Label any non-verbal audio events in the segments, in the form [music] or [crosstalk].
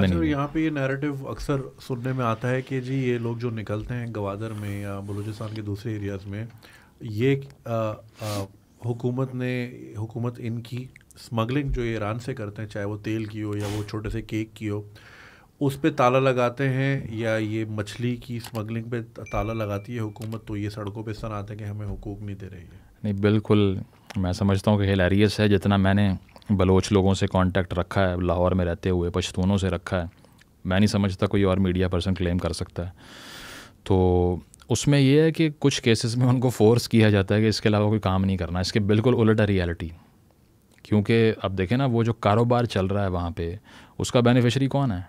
अच्छा तो यहाँ पे ये नैरेटिव अक्सर सुनने में आता है कि जी ये लोग जो निकलते हैं गवादर में या बलूचिस्तान के दूसरे एरियाज़ में ये हुकूमत ने हुकूमत इनकी स्मगलिंग जो ईरान से करते हैं चाहे वो तेल की हो या वो छोटे से केक की हो उस पर ताला लगाते हैं या ये मछली की स्मगलिंग पे ताला लगाती है हुकूमत तो ये सड़कों पे आते हैं कि हमें हुकूक नहीं दे रही है नहीं बिल्कुल मैं समझता हूँ कि हिलारियस है जितना मैंने बलोच लोगों से कांटेक्ट रखा है लाहौर में रहते हुए पश्तूनों से रखा है मैं नहीं समझता कोई और मीडिया पर्सन क्लेम कर सकता है तो उसमें यह है कि कुछ केसेस में उनको फोर्स किया जाता है कि इसके अलावा कोई काम नहीं करना इसके बिल्कुल उलट है रियलिटी क्योंकि अब देखें ना वो जो कारोबार चल रहा है वहाँ पे उसका बेनिफिशरी कौन है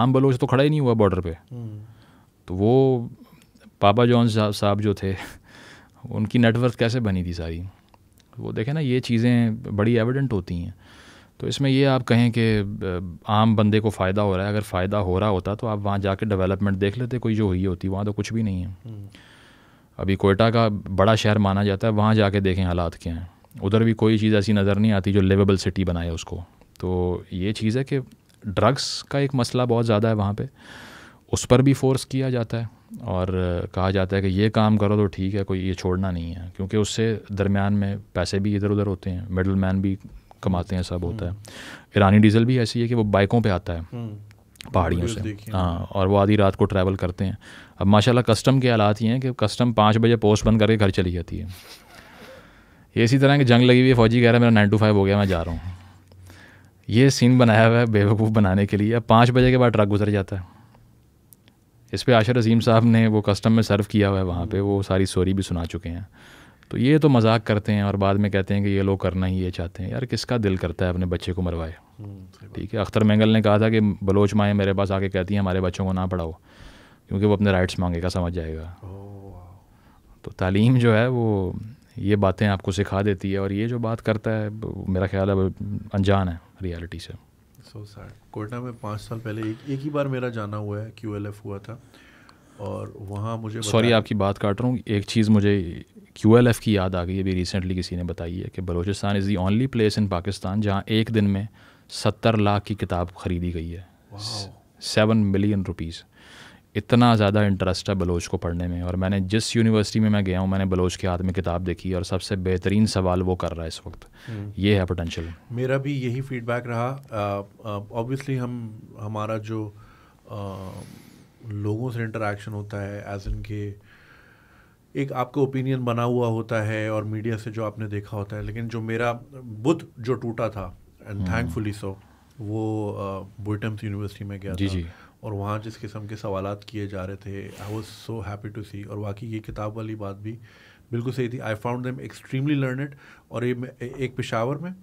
आम बलोच तो खड़ा ही नहीं हुआ बॉर्डर पे तो वो पापा जॉन साहब जो थे [laughs] उनकी नेटवर्थ कैसे बनी थी सारी वो देखें ना ये चीज़ें बड़ी एविडेंट होती हैं तो इसमें ये आप कहें कि आम बंदे को फ़ायदा हो रहा है अगर फ़ायदा हो रहा होता तो आप वहाँ जाके डेवलपमेंट देख लेते कोई जो हुई होती वहाँ तो कुछ भी नहीं है हम्म। अभी कोयटा का बड़ा शहर माना जाता है वहाँ जाके देखें हालात क्या हैं उधर भी कोई चीज़ ऐसी नज़र नहीं आती जो लिवेबल सिटी बनाए उसको तो ये चीज़ है कि ड्रग्स का एक मसला बहुत ज़्यादा है वहाँ पर उस पर भी फोर्स किया जाता है और कहा जाता है कि ये काम करो तो ठीक है कोई ये छोड़ना नहीं है क्योंकि उससे दरमियान में पैसे भी इधर उधर होते हैं मिडल मैन भी कमाते हैं सब होता है ईरानी हम्म। डीजल भी ऐसी है कि वो बाइकों पे आता है हम्म। पहाड़ियों से हाँ और वो आधी रात को ट्रैवल करते हैं अब माशाल्लाह कस्टम के हालात ये हैं कि कस्टम पाँच बजे पोस्ट बंद करके घर चली जाती है ये इसी तरह की जंग लगी हुई है फौजी कह रहा है मेरा नाइन टू फाइव हो गया मैं जा रहा हूँ ये सीन बनाया हुआ है बेवकूफ़ बनाने के लिए अब पाँच बजे के बाद ट्रक गुजर जाता है इस पर आशर अजीम साहब ने वो कस्टम में सर्व किया हुआ है वहाँ पर वो सारी स्टोरी भी सुना चुके हैं तो ये तो मजाक करते हैं और बाद में कहते हैं कि ये लोग करना ही ये चाहते हैं यार किसका दिल करता है अपने बच्चे को मरवाए हम्म, ठीक है अख्तर मैंगल ने कहा था कि बलोच माएँ मेरे पास आके कहती हैं हमारे बच्चों को ना पढ़ाओ क्योंकि वो अपने राइट्स मांगेगा समझ जाएगा तो तालीम जो है वो ये बातें आपको सिखा देती है और ये जो बात करता है मेरा ख्याल है अनजान है रियलिटी से सो सैड कोटा में पाँच साल पहले एक एक ही बार मेरा जाना हुआ है क्यू एल एफ हुआ था और वहाँ मुझे सॉरी आपकी बात काट रहा हूँ एक चीज़ मुझे क्यू एल एफ़ की याद आ गई अभी रिसेंटली किसी ने बताई है कि Balochistan is the only place in Pakistan जहाँ एक दिन में सत्तर लाख की किताब खरीदी गई है सेवन मिलियन रुपीज़ इतना ज़्यादा इंटरेस्ट है बलोच को पढ़ने में और मैंने जिस यूनिवर्सिटी में मैं गया हूँ मैंने बलोच के हाथ में किताब देखी और सबसे बेहतरीन सवाल वो कर रहा है इस वक्त हम्म। ये है पोटेंशियल मेरा भी यही फीडबैक रहा ऑब्वियसली हम हमारा जो आ, लोगों से इंटरेक्शन होता है एज इन के एक आपका ओपिनियन बना हुआ होता है और मीडिया से जो आपने देखा होता है लेकिन जो मेरा बुध जो टूटा था एंड थैंकफुली सो वो बोटम्स यूनिवर्सिटी में गया जी था जी और वहाँ जिस किस्म के सवाल किए जा रहे थे I was so happy to see और वाकई ये किताब वाली बात भी बिल्कुल सही थी I found them extremely learned और ये एक पेशावर में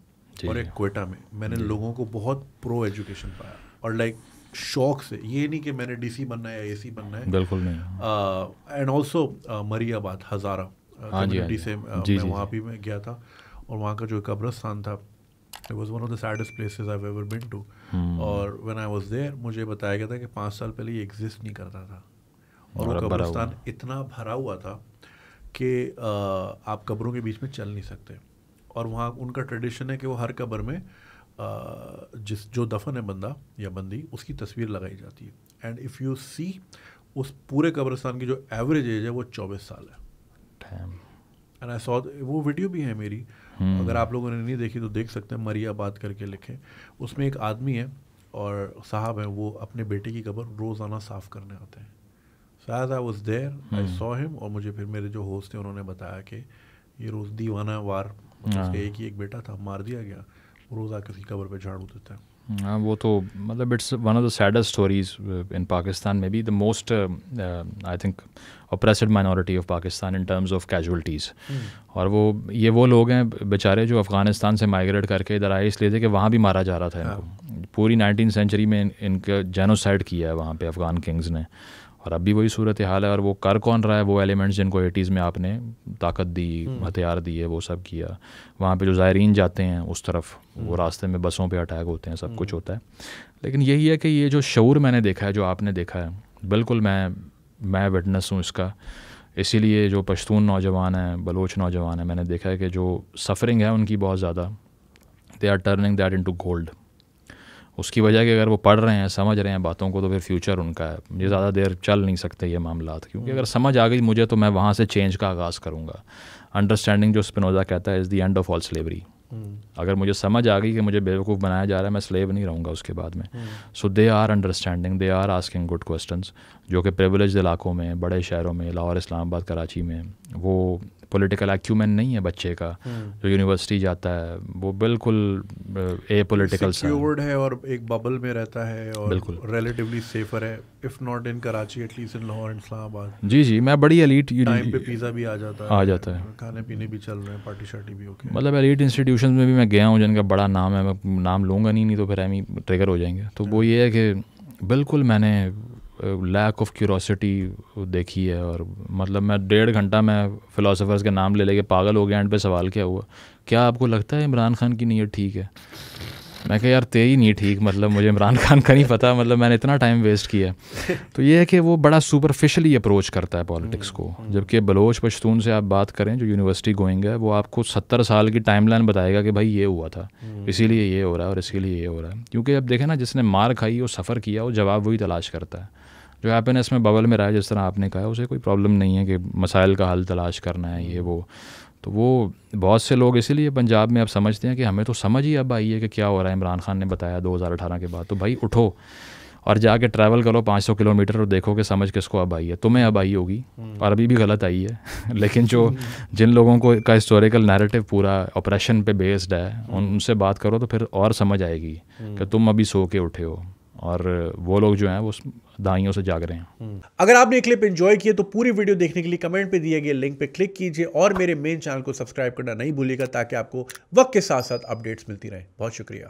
और एक कोयटा में मैंने लोगों को बहुत प्रो एजुकेशन पाया और लाइक शौक से ये नहीं कि मैंने डीसी बनना है या एसी बनना है बिल्कुल नहीं and also Mariabad Hazara community हाँ से मैं हाँ वहाँ भी मैं गया था और वहाँ का जो कब्रस्तान था it was one of the saddest places I ever been to और वेन आई वॉज देयर मुझे बताया गया था कि पाँच साल पहले ये एग्जिस्ट नहीं करता था और वो कब्रिस्तान इतना भरा हुआ था कि आप कब्रों के बीच में चल नहीं सकते और वहाँ उनका ट्रेडिशन है कि वो हर कब्र में जिस जो दफन है बंदा या बंदी उसकी तस्वीर लगाई जाती है एंड इफ़ यू सी उस पूरे कब्रिस्तान की जो एवरेज एज है वो चौबीस साल है एंड आई सॉ वो वीडियो भी है मेरी हम्म। अगर आप लोगों ने नहीं देखी तो देख सकते हैं मरिया बात करके लिखे उसमें एक आदमी है और साहब हैं वो अपने बेटे की कबर रोज़ाना साफ़ करने आते हैं शायद I was there I saw him और मुझे फिर मेरे जो होस्ट थे उन्होंने बताया कि ये रोज़ दीवाना वार मतलब हाँ। उसका एक ही एक बेटा था मार दिया गया रोज़ किसी कबर पर झाड़ू देता है हाँ वो तो मतलब it's one of the saddest stories in Pakistan में be the most I think oppressed minority of Pakistan in terms of casualties और वो ये वो लोग हैं बेचारे जो अफ़गानिस्तान से माइग्रेट करके इधर आए इसलिए थे कि वहाँ भी मारा जा रहा था इनको हाँ। पूरी नाइनटीन सेंचुरी में इनका जेनोसाइड किया है वहाँ पे अफ़गान किंग्स ने और अब भी वही सूरत हाल है और वो कर कौन रहा है वो एलिमेंट्स जिनको एटीज़ में आपने ताकत दी हम्म। हथियार दिए वो सब किया वहाँ पे जो ज़ायरीन जाते हैं उस तरफ वो हम्म। रास्ते में बसों पे अटैक होते हैं सब कुछ हम्म। होता है लेकिन यही है कि ये जो शूर मैंने देखा है जो आपने देखा है बिल्कुल मैं मैं विटनेस हूँ इसका इसीलिए जो पश्तून नौजवान हैं बलोच नौजवान हैं मैंने देखा है कि जो सफरिंग है उनकी बहुत ज़्यादा they are turning that into gold उसकी वजह कि अगर वो पढ़ रहे हैं समझ रहे हैं बातों को तो फिर फ्यूचर उनका है ये ज़्यादा देर चल नहीं सकते ये मामला क्योंकि अगर हम्म। समझ आ गई मुझे तो मैं वहाँ से चेंज का आगाज़ करूँगा अंडरस्टैंडिंग जो स्पिनोजा कहता है is the end of all slavery अगर मुझे समझ आ गई कि मुझे बेवकूफ़ बनाया जा रहा है मैं स्लेव नहीं रहूँगा उसके बाद में so they are understanding they are asking good question जो कि प्रिवलेज इलाकों में बड़े शहरों में लाहौर इस्लामाबाद कराची में वो पॉलिटिकल एक्यूमेंट नहीं है बच्चे का हम्म। जो यूनिवर्सिटी जाता है वो बिल्कुल ए पोलिटिकल है और एक बबल में रहता है और बिल्कुल रिलेटिवली सेफर है if not in Karachi at least in Lahore and Islamabad जी जी मैं बड़ी अलीट पे पिज़्ज़ा भी आ जाता है आ जाता है खाने पीने भी चल रहे हैं पार्टी शार्टी भी ओके मतलब अलीट इंस्टीट्यूशन में भी मैं गया हूँ जिनका बड़ा नाम है मैं नाम लूँगा नहीं नहीं तो फिर एम ट्रिगर हो जाएंगे तो वो ये है कि बिल्कुल मैंने लैक ऑफ क्यूरोसिटी देखी है और मतलब मैं डेढ़ घंटा मैं फ़िलासफ़र्स के नाम ले लेके पागल हो गया एंड पे सवाल क्या हुआ क्या आपको लगता है इमरान खान की नीयत ठीक है मैं कहा यार तेरी नहीं ठीक मतलब मुझे इमरान खान का नहीं पता मतलब मैंने इतना टाइम वेस्ट किया [laughs] तो ये है कि वो बड़ा सुपरफिशली अप्रोच करता है पॉलिटिक्स को हम्म। जबकि बलोच पश्तून से आप बात करें जो यूनिवर्सिटी गोइंग है वो आपको सत्तर साल की टाइमलाइन बताएगा कि भाई ये हुआ था हम्म। इसीलिए ये हो रहा है और इसीलिए ये हो रहा है क्योंकि अब देखें ना जिसने मार खाई और सफ़र किया वो जवाब वही तलाश करता है जो हैप्पीनेस में बबल में रहा है जिस तरह आपने कहा उसे कोई प्रॉब्लम नहीं है कि मसाइल का हल तलाश करना है ये वो तो वो बहुत से लोग इसीलिए पंजाब में अब समझते हैं कि हमें तो समझ ही अब आई है कि क्या हो रहा है इमरान खान ने बताया दो के बाद तो भाई उठो और जाके ट्रैवल करो 500 किलोमीटर और देखो कि समझ किसको अब आई है तुम्हें अब आई होगी हम्म। और अभी भी गलत आई है [laughs] लेकिन जो हम्म। जिन लोगों को का हिस्टोरिकल नैरेटिव पूरा ऑपरेशन पे बेस्ड है हम्म। उनसे बात करो तो फिर और समझ आएगी कि तुम अभी सो के उठे हो और वो लोग जो हैं वो दाइयों से जाग रहे हैं हम्म। अगर आपने ये क्लिप एंजॉय किया तो पूरी वीडियो देखने के लिए कमेंट पे दिए गए लिंक पे क्लिक कीजिए और मेरे मेन चैनल को सब्सक्राइब करना नहीं भूलिएगा ताकि आपको वक्त के साथ साथ अपडेट्स मिलती रहे बहुत शुक्रिया